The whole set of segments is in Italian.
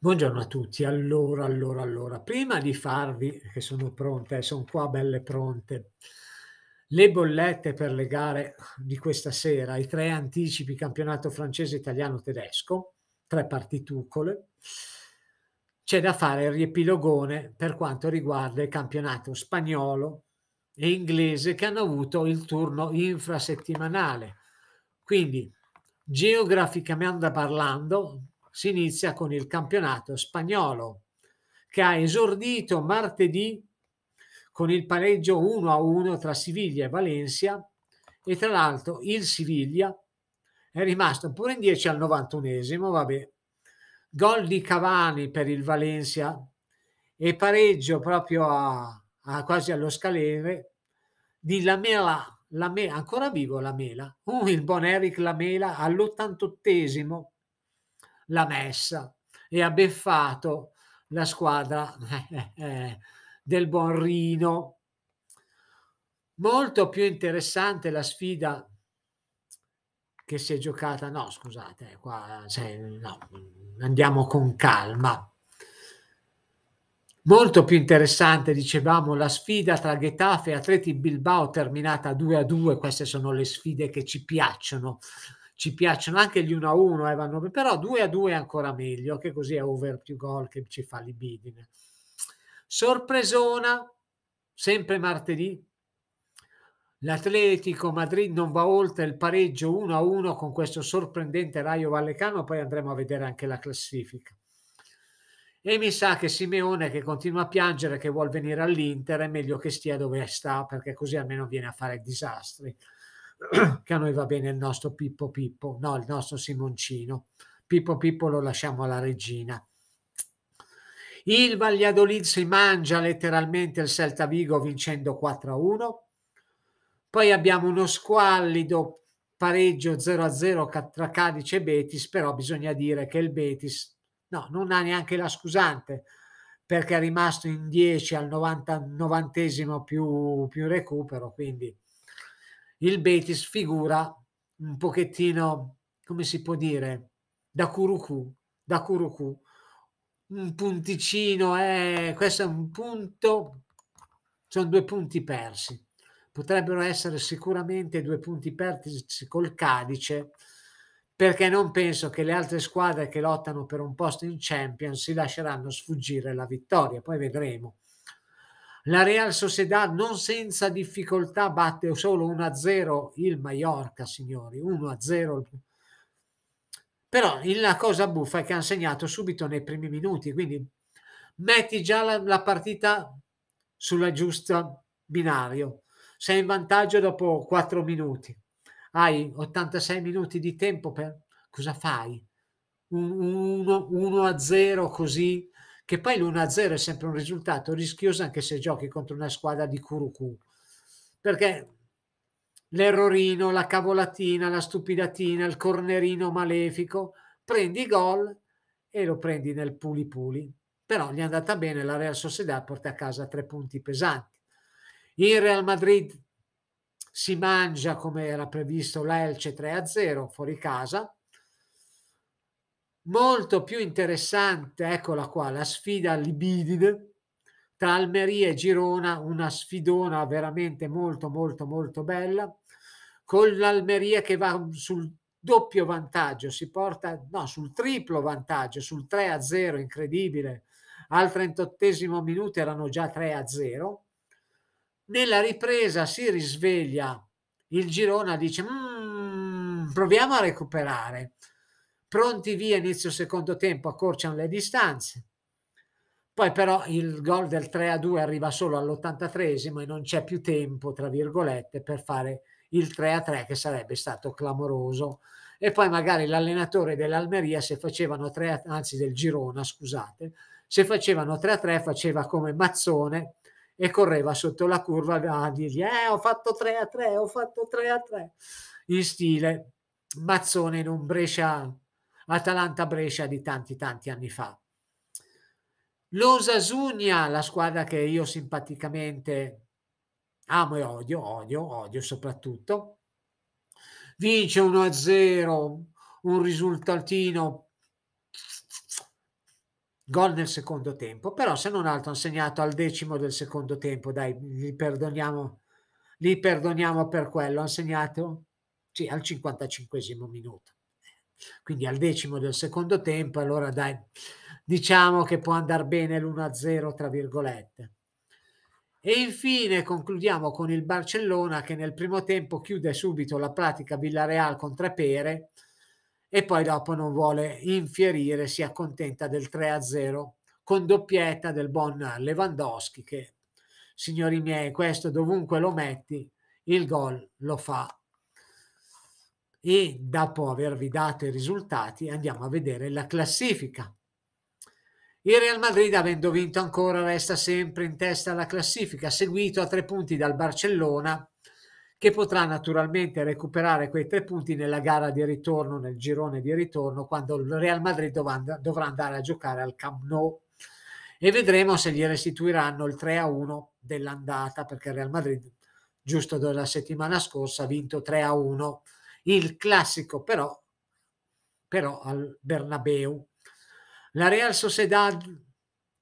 Buongiorno a tutti. Allora, allora, allora, prima di farvi, che sono pronte, eh, sono qua belle pronte, le bollette per le gare di questa sera, i tre anticipi campionato francese, italiano, tedesco, tre partitucole, c'è da fare il riepilogone per quanto riguarda il campionato spagnolo e inglese che hanno avuto il turno infrasettimanale. Quindi, geograficamente parlando, si inizia con il campionato spagnolo che ha esordito martedì con il pareggio 1-1 tra Siviglia e Valencia e tra l'altro il Siviglia è rimasto pure in 10 al 91esimo, vabbè. Gol di Cavani per il Valencia e pareggio proprio a, a quasi allo scalere di Lamela, Lamela ancora vivo Lamela, uh, il buon Eric Lamela all'88esimo la messa e ha beffato la squadra eh, del Bonrino. Molto più interessante la sfida che si è giocata, no scusate, qua, cioè, no, andiamo con calma. Molto più interessante, dicevamo, la sfida tra Getafe e Atleti Bilbao terminata 2 a 2. Queste sono le sfide che ci piacciono ci piacciono anche gli 1 a 1, eh, però 2 a 2 è ancora meglio, che così è over più gol che ci fa l'Ibidine. Sorpresona, sempre martedì, l'Atletico Madrid non va oltre il pareggio 1 a 1 con questo sorprendente Raio Vallecano, poi andremo a vedere anche la classifica. E mi sa che Simeone che continua a piangere che vuol venire all'Inter è meglio che stia dove sta perché così almeno viene a fare disastri. che a noi va bene il nostro Pippo Pippo, no, il nostro Simoncino. Pippo Pippo lo lasciamo alla regina. Il Valladolid si mangia letteralmente il Celta Vigo vincendo 4-1. Poi abbiamo uno squallido pareggio 0-0 tra Cadice e Betis, però bisogna dire che il Betis no, non ha neanche la scusante perché è rimasto in 10 al 90, 90 più, più recupero, quindi il Betis figura un pochettino, come si può dire, da curucù, da curucù, un punticino, eh, questo è un punto, sono due punti persi. Potrebbero essere sicuramente due punti persi col Cadice, perché non penso che le altre squadre che lottano per un posto in Champions si lasceranno sfuggire la vittoria, poi vedremo. La Real Sociedad non senza difficoltà batte solo 1-0 il Mallorca, signori, 1-0. Però la cosa buffa è che hanno segnato subito nei primi minuti, quindi metti già la, la partita sulla giusta binario. Sei in vantaggio dopo 4 minuti. Hai 86 minuti di tempo per... Cosa fai? 1-0 così che poi l'1-0 è sempre un risultato rischioso anche se giochi contro una squadra di Curucù, perché l'errorino, la cavolatina, la stupidatina, il cornerino malefico, prendi gol e lo prendi nel puli puli. Però gli è andata bene, la Real Sociedad porta a casa tre punti pesanti. Il Real Madrid si mangia come era previsto l'Elce 3-0 fuori casa, molto più interessante, eccola qua, la sfida libidine tra Almeria e Girona, una sfidona veramente molto molto molto bella, con l'Almeria che va sul doppio vantaggio, si porta no, sul triplo vantaggio, sul 3 a 0 incredibile. Al 38 minuto erano già 3 a 0. Nella ripresa si risveglia il Girona, dice mm, proviamo a recuperare pronti via inizio secondo tempo accorciano le distanze poi però il gol del 3 a 2 arriva solo all'83esimo e non c'è più tempo tra virgolette per fare il 3 a 3 che sarebbe stato clamoroso e poi magari l'allenatore dell'Almeria se facevano 3 a, anzi del Girona scusate se facevano 3 a 3 faceva come Mazzone e correva sotto la curva a dirgli eh ho fatto 3 a 3 ho fatto 3 a 3 in stile Mazzone in un Brescia Atalanta-Brescia di tanti tanti anni fa. L'Osasugna, la squadra che io simpaticamente amo e odio, odio, odio soprattutto, vince 1-0, un risultatino gol nel secondo tempo, però se non altro hanno segnato al decimo del secondo tempo, dai, li perdoniamo, li perdoniamo per quello, hanno segnato sì, al 55 minuto quindi al decimo del secondo tempo, allora dai, diciamo che può andare bene l'1-0, tra virgolette. E infine concludiamo con il Barcellona che nel primo tempo chiude subito la pratica Villareal con tre pere e poi dopo non vuole infierire, si accontenta del 3-0 con doppietta del buon Lewandowski che, signori miei, questo dovunque lo metti, il gol lo fa e dopo avervi dato i risultati andiamo a vedere la classifica. Il Real Madrid, avendo vinto ancora, resta sempre in testa alla classifica, seguito a tre punti dal Barcellona, che potrà naturalmente recuperare quei tre punti nella gara di ritorno, nel girone di ritorno, quando il Real Madrid dovrà andare a giocare al Camp Nou e vedremo se gli restituiranno il 3 a 1 dell'andata, perché il Real Madrid, giusto dalla settimana scorsa, ha vinto 3 a 1 il classico però, però al Bernabeu. La Real Sociedad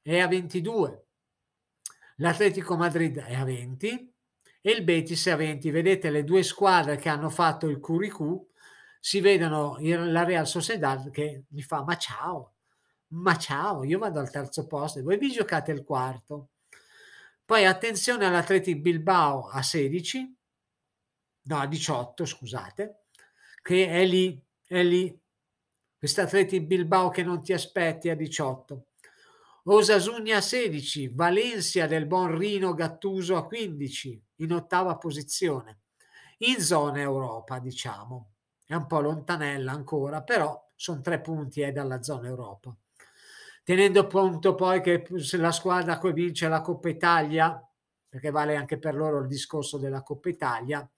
è a 22, l'Atletico Madrid è a 20 e il Betis è a 20. Vedete le due squadre che hanno fatto il Curicù, si vedono la Real Sociedad che gli fa ma ciao, ma ciao, io vado al terzo posto e voi vi giocate il quarto. Poi attenzione all'Atletico Bilbao a 16, no a 18 scusate, che è lì, è lì. Questa Atleti Bilbao che non ti aspetti a 18. Osasugna a 16, Valencia del buon Rino Gattuso a 15, in ottava posizione. In zona Europa, diciamo. È un po' lontanella ancora, però sono tre punti eh, dalla zona Europa. Tenendo conto poi che se la squadra che vince la Coppa Italia, perché vale anche per loro il discorso della Coppa Italia,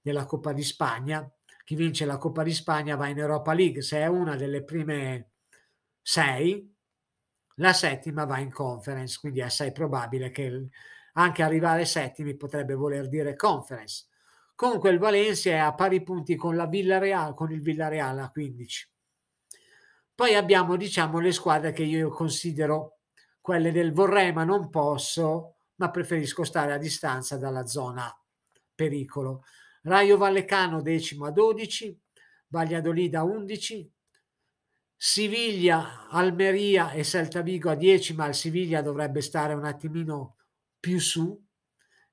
della Coppa di Spagna, chi vince la Coppa di Spagna va in Europa League, se è una delle prime sei, la settima va in conference, quindi è assai probabile che anche arrivare settimi potrebbe voler dire conference. Comunque il Valencia è a pari punti con, la Villarreal, con il Villarreal a 15. Poi abbiamo, diciamo, le squadre che io considero quelle del vorrei ma non posso, ma preferisco stare a distanza dalla zona pericolo. Raio Vallecano decimo a 12, Valladolid a 11, Siviglia, Almeria e Celta Vigo a 10, ma il Siviglia dovrebbe stare un attimino più su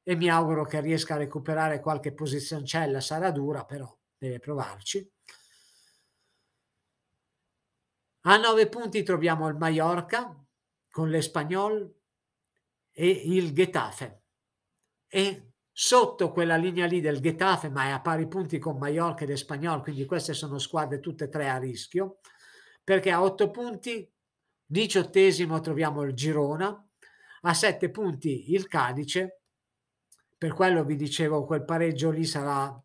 e mi auguro che riesca a recuperare qualche posizioncella, sarà dura però deve provarci. A 9 punti troviamo il Mallorca con l'Espagnol e il Getafe e sotto quella linea lì del Getafe, ma è a pari punti con Mallorca ed Espagnol, quindi queste sono squadre tutte e tre a rischio, perché a 8 punti, diciottesimo troviamo il Girona, a 7 punti il Cadice, per quello vi dicevo quel pareggio lì sarà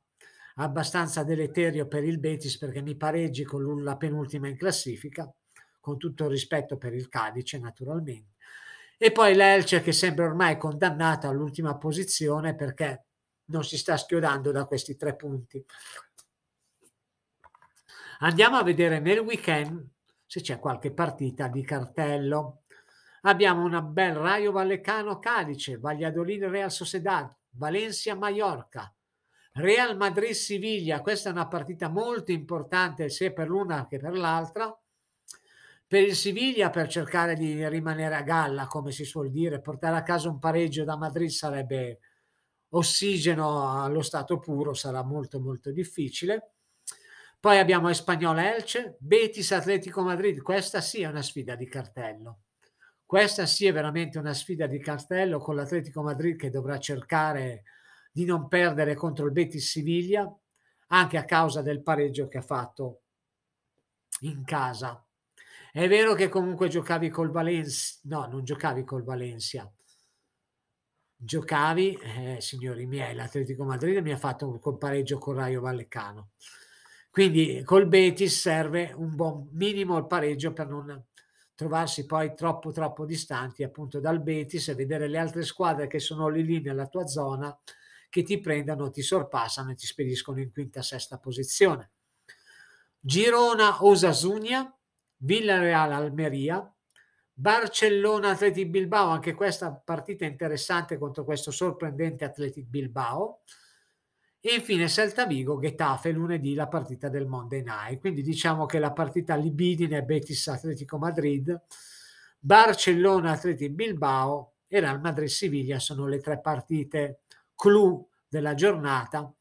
abbastanza deleterio per il Betis perché mi pareggi con la penultima in classifica, con tutto il rispetto per il Cadice naturalmente e poi l'Elce che sembra ormai condannata all'ultima posizione perché non si sta schiodando da questi tre punti. Andiamo a vedere nel weekend se c'è qualche partita di cartello. Abbiamo una bel Raio Vallecano Cadice, Valladolid Real Sociedad, Valencia Mallorca, Real Madrid Siviglia. Questa è una partita molto importante sia per l'una che per l'altra per il Siviglia per cercare di rimanere a galla, come si suol dire, portare a casa un pareggio da Madrid sarebbe ossigeno allo stato puro, sarà molto molto difficile. Poi abbiamo Espagnol Elce, Betis Atletico Madrid, questa sì è una sfida di cartello. Questa sì è veramente una sfida di cartello con l'Atletico Madrid che dovrà cercare di non perdere contro il Betis Siviglia, anche a causa del pareggio che ha fatto in casa. È vero che comunque giocavi col Valencia, no, non giocavi col Valencia. Giocavi, eh, signori miei, l'Atletico Madrid mi ha fatto un compareggio con Raio Vallecano. Quindi col Betis serve un buon minimo il pareggio per non trovarsi poi troppo troppo distanti appunto dal Betis e vedere le altre squadre che sono lì lì nella tua zona che ti prendano, ti sorpassano e ti spediscono in quinta, sesta posizione. Girona Osasugna Villarreal Almeria, Barcellona Atletic Bilbao, anche questa partita interessante contro questo sorprendente Atletic Bilbao. E infine Celta Vigo, Getafe lunedì la partita del Monday Night. Quindi diciamo che la partita libidine Betis Atletico Madrid, Barcellona Atletic Bilbao e Real Madrid Siviglia sono le tre partite clou della giornata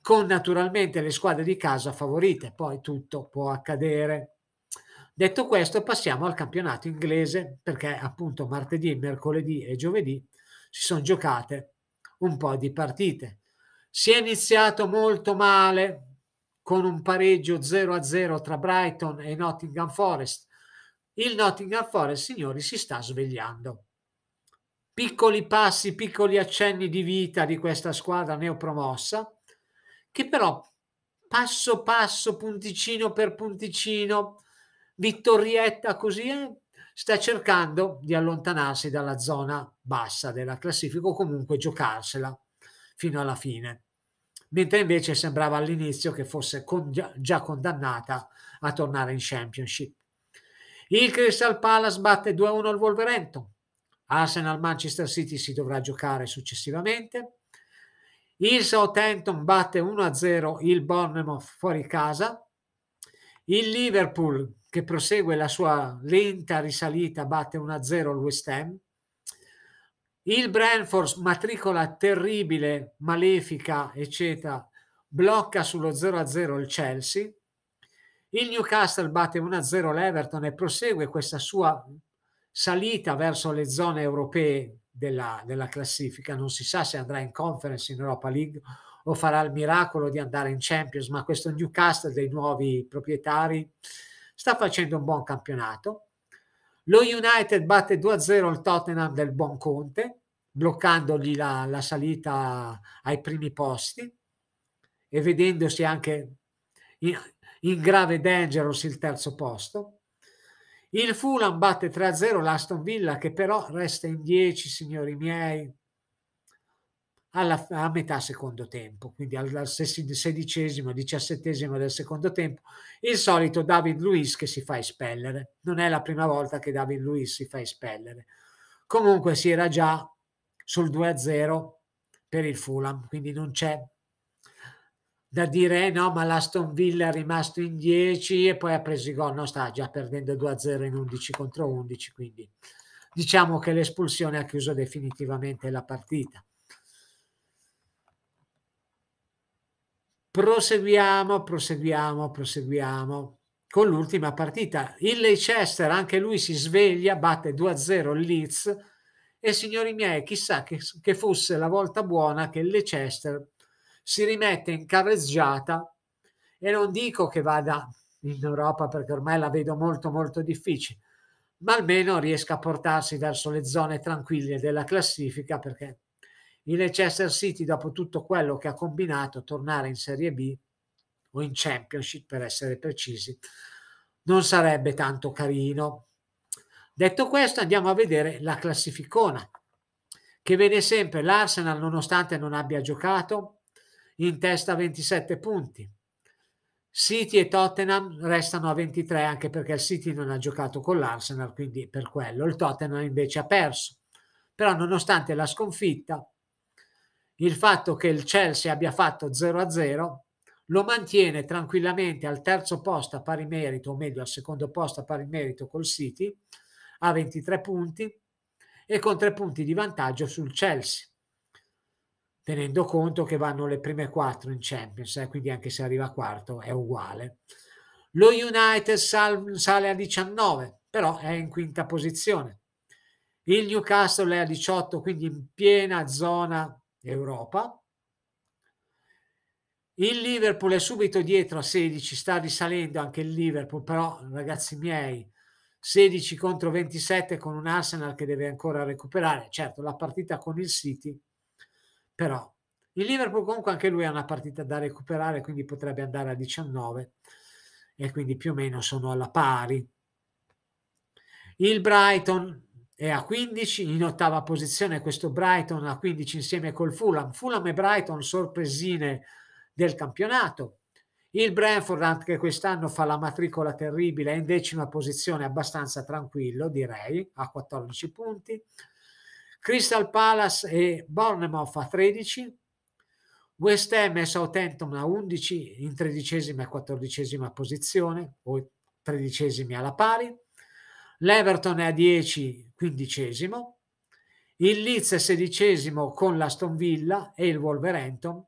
con naturalmente le squadre di casa favorite, poi tutto può accadere Detto questo, passiamo al campionato inglese perché appunto martedì, mercoledì e giovedì si sono giocate un po' di partite. Si è iniziato molto male con un pareggio 0-0 tra Brighton e Nottingham Forest. Il Nottingham Forest, signori, si sta svegliando. Piccoli passi, piccoli accenni di vita di questa squadra neopromossa, che però passo passo, punticino per punticino, Vittorietta così eh, sta cercando di allontanarsi dalla zona bassa della classifica o comunque giocarsela fino alla fine, mentre invece sembrava all'inizio che fosse con, già condannata a tornare in Championship. Il Crystal Palace batte 2-1 al Wolverhampton. Arsenal Manchester City si dovrà giocare successivamente. Il Southampton batte 1-0 il Bournemouth fuori casa. Il Liverpool che prosegue la sua lenta risalita, batte 1-0 il West Ham. Il Brentford, matricola terribile, malefica, eccetera, blocca sullo 0-0 il Chelsea. Il Newcastle batte 1-0 l'Everton e prosegue questa sua salita verso le zone europee della, della, classifica. Non si sa se andrà in conference in Europa League o farà il miracolo di andare in Champions, ma questo Newcastle dei nuovi proprietari sta facendo un buon campionato. Lo United batte 2-0 il Tottenham del buon Conte, bloccandogli la, la salita ai primi posti e vedendosi anche in, in grave dangerous il terzo posto. Il Fulham batte 3-0 l'Aston Villa che però resta in 10, signori miei, alla, a metà secondo tempo, quindi al sedicesimo, diciassettesimo del secondo tempo, il solito David Luiz che si fa espellere. Non è la prima volta che David Luiz si fa espellere. Comunque si era già sul 2-0 per il Fulham, quindi non c'è da dire eh no, ma l'Aston Villa è rimasto in 10 e poi ha preso i gol, no, sta già perdendo 2-0 in 11 contro 11, quindi diciamo che l'espulsione ha chiuso definitivamente la partita Proseguiamo, proseguiamo, proseguiamo con l'ultima partita. Il Leicester, anche lui si sveglia, batte 2-0 il Leeds e signori miei, chissà che, che fosse la volta buona che il Leicester si rimette in carreggiata e non dico che vada in Europa perché ormai la vedo molto molto difficile, ma almeno riesca a portarsi verso le zone tranquille della classifica perché il Leicester City dopo tutto quello che ha combinato tornare in Serie B o in Championship per essere precisi non sarebbe tanto carino detto questo andiamo a vedere la classificona che vede sempre l'Arsenal nonostante non abbia giocato in testa 27 punti City e Tottenham restano a 23 anche perché il City non ha giocato con l'Arsenal quindi per quello il Tottenham invece ha perso però nonostante la sconfitta il fatto che il Chelsea abbia fatto 0-0 lo mantiene tranquillamente al terzo posto a pari merito, o meglio al secondo posto a pari merito col City, a 23 punti e con 3 punti di vantaggio sul Chelsea, tenendo conto che vanno le prime 4 in Champions, eh, quindi anche se arriva quarto è uguale. Lo United sal sale a 19, però è in quinta posizione. Il Newcastle è a 18, quindi in piena zona Europa. Il Liverpool è subito dietro a 16, sta risalendo anche il Liverpool, però ragazzi miei, 16 contro 27 con un Arsenal che deve ancora recuperare, certo la partita con il City, però il Liverpool comunque anche lui ha una partita da recuperare, quindi potrebbe andare a 19 e quindi più o meno sono alla pari. Il Brighton è a 15, in ottava posizione questo Brighton a 15 insieme col Fulham. Fulham e Brighton sorpresine del campionato. Il Brentford anche quest'anno fa la matricola terribile, è in decima posizione abbastanza tranquillo direi, a 14 punti. Crystal Palace e Bournemouth a 13, West Ham e Southampton a 11 in tredicesima e quattordicesima posizione, o tredicesimi alla pari l'Everton è a 10, quindicesimo, il Leeds è sedicesimo con l'Aston Villa e il Wolverhampton,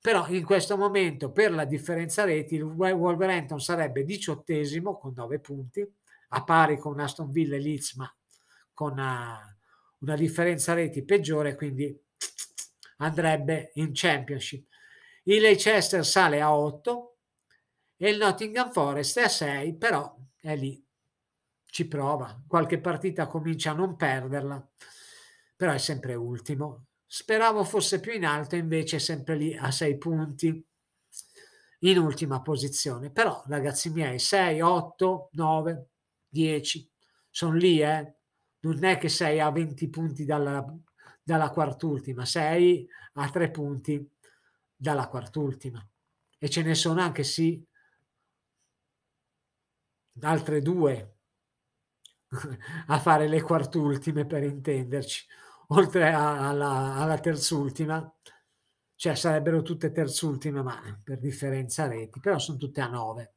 però in questo momento per la differenza reti il Wolverhampton sarebbe diciottesimo con 9 punti, a pari con Aston Villa e Leeds, ma con una, eh, una differenza reti peggiore, quindi andrebbe in Championship. Il Leicester sale a 8 e il Nottingham Forest è a 6, però è lì ci prova, qualche partita comincia a non perderla, però è sempre ultimo. Speravo fosse più in alto, invece è sempre lì a sei punti, in ultima posizione. Però, ragazzi miei, 6, 8, 9, 10, sono lì, eh? Non è che sei a 20 punti dalla, dalla quart'ultima, sei a 3 punti dalla quart'ultima. E ce ne sono anche, sì, altre due a fare le quartultime per intenderci, oltre a, alla, alla terzultima, cioè sarebbero tutte terzultime, ma per differenza reti, però sono tutte a 9.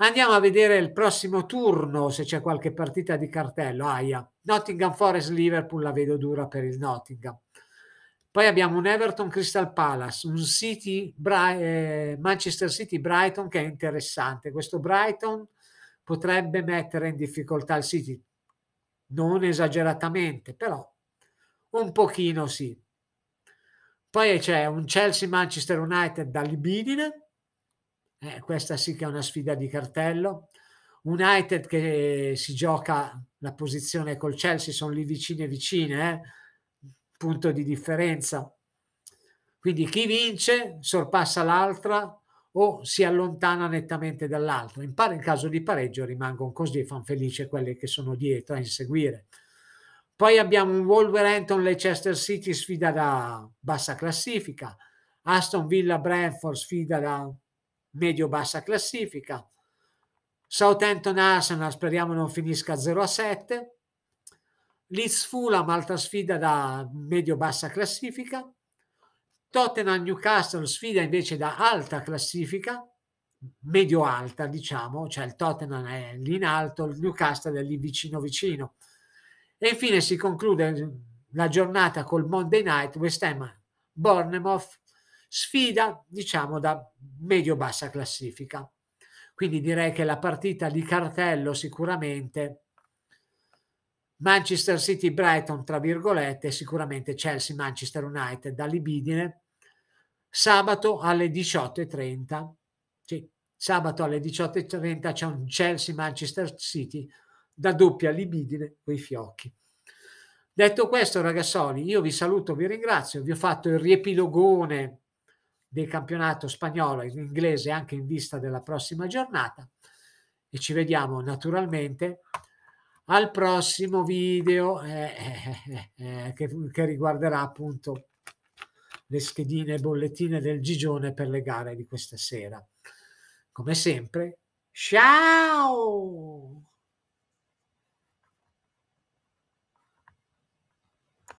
Andiamo a vedere il prossimo turno se c'è qualche partita di cartello. Aia, Nottingham Forest Liverpool la vedo dura per il Nottingham. Poi abbiamo un Everton Crystal Palace, un City, Bra eh, Manchester City Brighton che è interessante. Questo Brighton potrebbe mettere in difficoltà il City, non esageratamente, però un pochino sì. Poi c'è un Chelsea-Manchester United da libidine, eh, questa sì che è una sfida di cartello. United che eh, si gioca la posizione col Chelsea, sono lì vicine vicine, eh? punto di differenza. Quindi chi vince sorpassa l'altra o si allontana nettamente dall'altro. In pari in caso di pareggio rimangono così, e fanno felice quelli che sono dietro a inseguire. Poi abbiamo un Wolverhampton Leicester City sfida da bassa classifica, Aston Villa Brentford sfida da medio-bassa classifica, Southampton Arsenal speriamo non finisca 0 a 7, Leeds Fulham altra sfida da medio-bassa classifica, Tottenham Newcastle sfida invece da alta classifica, medio alta diciamo, cioè il Tottenham è lì in alto, il Newcastle è lì vicino vicino. E infine si conclude la giornata col Monday Night West Ham Bournemouth sfida diciamo da medio bassa classifica. Quindi direi che la partita di cartello sicuramente Manchester City Brighton, tra virgolette, sicuramente Chelsea Manchester United da Libidine, sabato alle 18.30. Sì, sabato alle 18.30 c'è un Chelsea Manchester City da doppia libidine coi fiocchi. Detto questo, ragazzoli, io vi saluto, vi ringrazio, vi ho fatto il riepilogone del campionato spagnolo e inglese anche in vista della prossima giornata e ci vediamo naturalmente al prossimo video eh, eh, eh, che, che riguarderà appunto le schedine e bollettine del Gigione per le gare di questa sera. Come sempre, ciao!